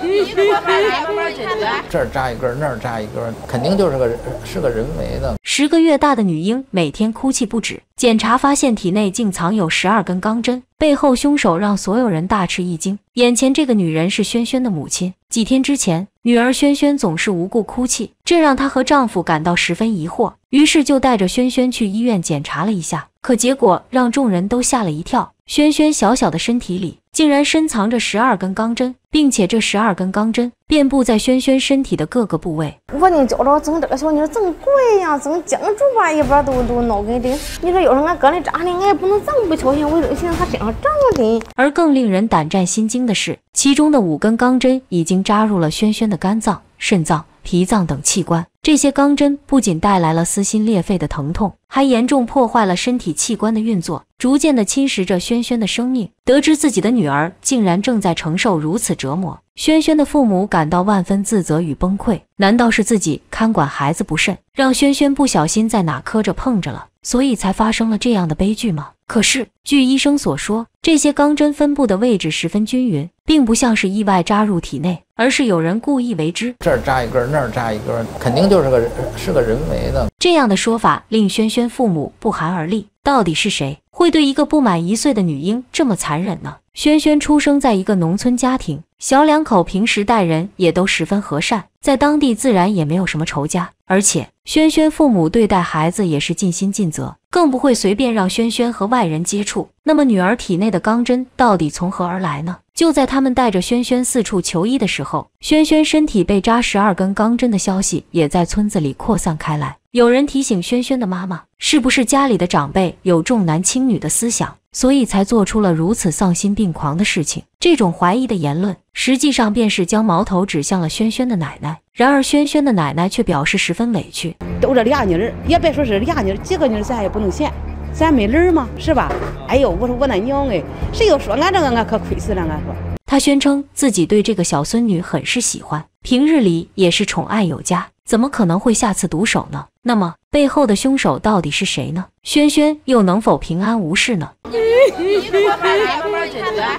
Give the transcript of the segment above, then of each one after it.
这扎一根，那儿扎一根，肯定就是个是个人为的。十个月大的女婴每天哭泣不止，检查发现体内竟藏有十二根钢针，背后凶手让所有人大吃一惊。眼前这个女人是轩轩的母亲。几天之前，女儿轩轩总是无故哭泣，这让她和丈夫感到十分疑惑，于是就带着轩轩去医院检查了一下，可结果让众人都吓了一跳。轩轩小小的身体里竟然深藏着十二根钢针，并且这十二根钢针遍布在轩轩身体的各个部位。我呢觉着么这个小妞这么怪呀，怎么江住吧一般都都脑根针？你说要是俺搁那扎呢，俺也不能这么不小心，为东寻还身上长针。而更令人胆战心惊的是，其中的五根钢针已经扎入了轩轩的肝脏、肾脏。脾脏等器官，这些钢针不仅带来了撕心裂肺的疼痛，还严重破坏了身体器官的运作，逐渐的侵蚀着轩轩的生命。得知自己的女儿竟然正在承受如此折磨，轩轩的父母感到万分自责与崩溃。难道是自己看管孩子不慎，让轩轩不小心在哪磕着碰着了，所以才发生了这样的悲剧吗？可是，据医生所说，这些钢针分布的位置十分均匀，并不像是意外扎入体内，而是有人故意为之。这儿扎一根，那儿扎一根，肯定就是个是个人为的。这样的说法令轩轩父母不寒而栗。到底是谁会对一个不满一岁的女婴这么残忍呢？轩轩出生在一个农村家庭，小两口平时待人也都十分和善。在当地自然也没有什么仇家，而且轩轩父母对待孩子也是尽心尽责，更不会随便让轩轩和外人接触。那么，女儿体内的钢针到底从何而来呢？就在他们带着轩轩四处求医的时候，轩轩身体被扎十二根钢针的消息也在村子里扩散开来。有人提醒轩轩的妈妈，是不是家里的长辈有重男轻女的思想，所以才做出了如此丧心病狂的事情？这种怀疑的言论，实际上便是将矛头指向了轩轩的奶奶。然而，轩轩的奶奶却表示十分委屈：“都这俩妮儿，也别说是俩妮儿，几个妮儿咱也不能嫌。”咱没理嘛，吗？是吧？哎呦，我说我那娘哎，谁要说俺这个俺可亏死了，俺说。他宣称自己对这个小孙女很是喜欢，平日里也是宠爱有加，怎么可能会下此毒手呢？那么背后的凶手到底是谁呢？轩轩又能否平安无事呢？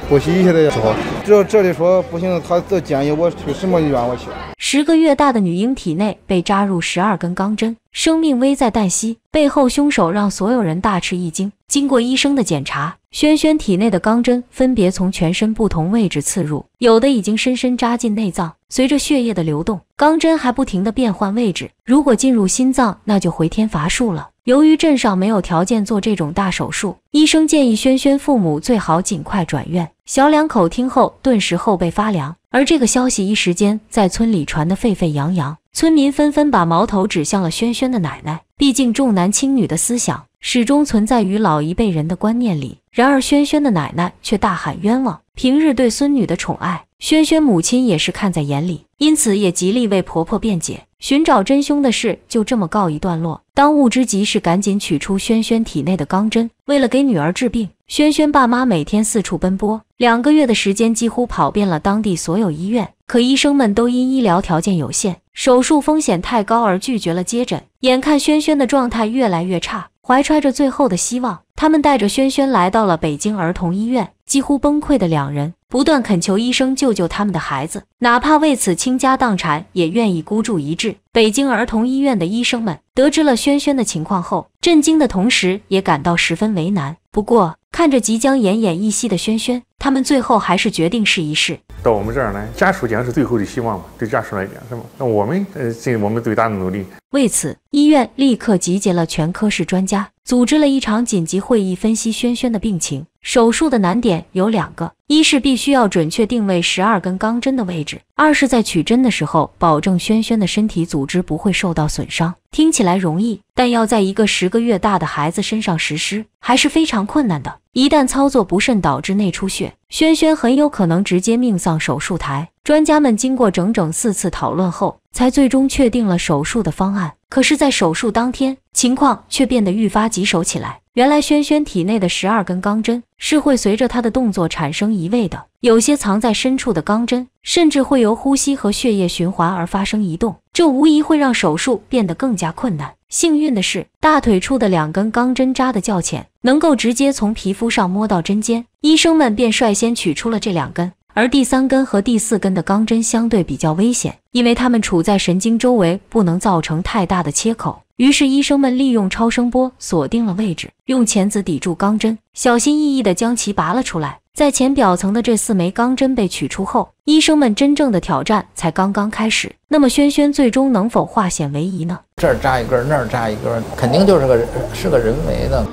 呼吸现在也说，只要这里说不行，他建议我去什么医院我去。十个月大的女婴体内被扎入十二根钢针，生命危在旦夕。背后凶手让所有人大吃一惊。经过医生的检查，萱萱体内的钢针分别从全身不同位置刺入，有的已经深深扎进内脏。随着血液的流动，钢针还不停地变换位置。如果进入心脏，那就回天乏术了。由于镇上没有条件做这种大手术，医生建议轩轩父母最好尽快转院。小两口听后顿时后背发凉，而这个消息一时间在村里传得沸沸扬扬，村民纷纷把矛头指向了轩轩的奶奶。毕竟重男轻女的思想始终存在于老一辈人的观念里。然而，轩轩的奶奶却大喊冤枉，平日对孙女的宠爱。轩轩母亲也是看在眼里，因此也极力为婆婆辩解。寻找真凶的事就这么告一段落。当务之急是赶紧取出轩轩体内的钢针。为了给女儿治病，轩轩爸妈每天四处奔波，两个月的时间几乎跑遍了当地所有医院。可医生们都因医疗条件有限、手术风险太高而拒绝了接诊。眼看轩轩的状态越来越差。怀揣着最后的希望，他们带着轩轩来到了北京儿童医院。几乎崩溃的两人不断恳求医生救救他们的孩子，哪怕为此倾家荡产，也愿意孤注一掷。北京儿童医院的医生们得知了轩轩的情况后，震惊的同时也感到十分为难。不过，看着即将奄奄一息的轩轩，他们最后还是决定试一试。到我们这儿来，家属讲是最后的希望嘛，对家属来讲是吗？那我们呃尽我们最大的努力。为此，医院立刻集结了全科室专家，组织了一场紧急会议，分析轩轩的病情。手术的难点有两个：一是必须要准确定位十二根钢针的位置；二是在取针的时候，保证轩轩的身体组织不会受到损伤。听起来容易。但要在一个十个月大的孩子身上实施，还是非常困难的。一旦操作不慎导致内出血，轩轩很有可能直接命丧手术台。专家们经过整整四次讨论后，才最终确定了手术的方案。可是，在手术当天，情况却变得愈发棘手起来。原来，轩轩体内的十二根钢针是会随着他的动作产生移位的，有些藏在深处的钢针甚至会由呼吸和血液循环而发生移动，这无疑会让手术变得更加困难。幸运的是，大腿处的两根钢针扎得较浅，能够直接从皮肤上摸到针尖，医生们便率先取出了这两根。而第三根和第四根的钢针相对比较危险，因为它们处在神经周围，不能造成太大的切口。于是，医生们利用超声波锁定了位置，用钳子抵住钢针。小心翼翼的将其拔了出来，在浅表层的这四枚钢针被取出后，医生们真正的挑战才刚刚开始。那么，轩轩最终能否化险为夷呢？这儿扎一根，那儿扎一根，肯定就是个是个人为的。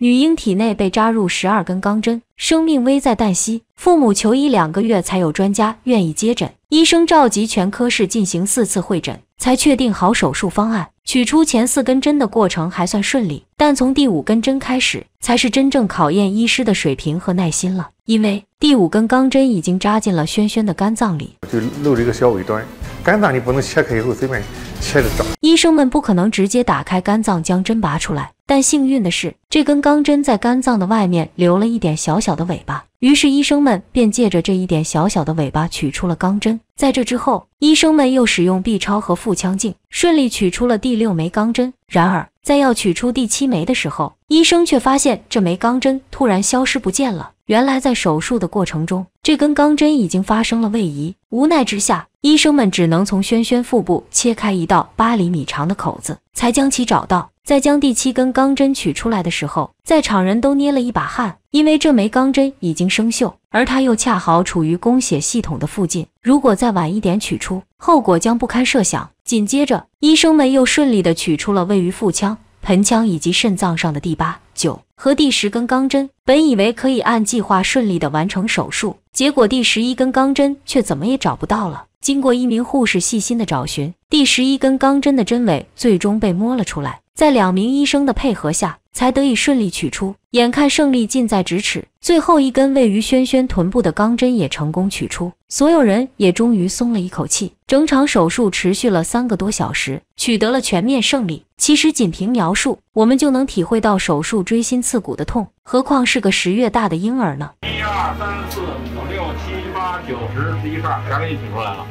女婴体内被扎入十二根钢针，生命危在旦夕。父母求医两个月，才有专家愿意接诊。医生召集全科室进行四次会诊，才确定好手术方案。取出前四根针的过程还算顺利，但从第五根针开始，才是真正考验医师的水平和耐心了。因为第五根钢针已经扎进了轩轩的肝脏里，就露着一个小尾端。肝脏你不能切开以后随便切着找，医生们不可能直接打开肝脏将针拔出来。但幸运的是，这根钢针在肝脏的外面留了一点小小的尾巴，于是医生们便借着这一点小小的尾巴取出了钢针。在这之后，医生们又使用 B 超和腹腔镜，顺利取出了第六枚钢针。然而，在要取出第七枚的时候，医生却发现这枚钢针突然消失不见了。原来，在手术的过程中，这根钢针已经发生了位移，无奈之下，医生们只能从轩轩腹部切开一道八厘米长的口子，才将其找到。在将第七根钢针取出来的时候，在场人都捏了一把汗，因为这枚钢针已经生锈，而它又恰好处于供血系统的附近，如果再晚一点取出，后果将不堪设想。紧接着，医生们又顺利的取出了位于腹腔。盆腔以及肾脏上的第八、九和第十根钢针，本以为可以按计划顺利的完成手术，结果第十一根钢针却怎么也找不到了。经过一名护士细心的找寻，第十一根钢针的针尾最终被摸了出来。在两名医生的配合下，才得以顺利取出。眼看胜利近在咫尺，最后一根位于轩轩臀部的钢针也成功取出，所有人也终于松了一口气。整场手术持续了三个多小时，取得了全面胜利。其实仅凭描述，我们就能体会到手术锥心刺骨的痛，何况是个十月大的婴儿呢？一二三四五六七八九十十一二，全给你取出来了。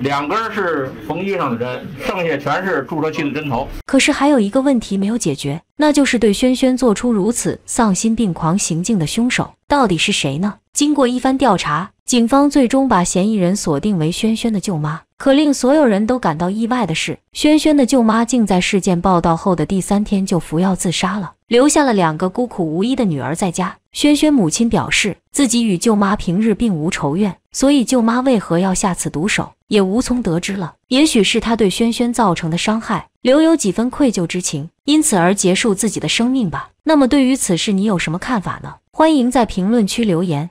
两根是缝衣上的针，剩下全是注射器的针头。可是还有一个问题没有解决，那就是对轩轩做出如此丧心病狂行径的凶手到底是谁呢？经过一番调查，警方最终把嫌疑人锁定为轩轩的舅妈。可令所有人都感到意外的是，轩轩的舅妈竟在事件报道后的第三天就服药自杀了，留下了两个孤苦无依的女儿在家。轩轩母亲表示，自己与舅妈平日并无仇怨。所以，舅妈为何要下此毒手，也无从得知了。也许是对轩轩造成的伤害，留有几分愧疚之情，因此而结束自己的生命吧。那么，对于此事，你有什么看法呢？欢迎在评论区留言。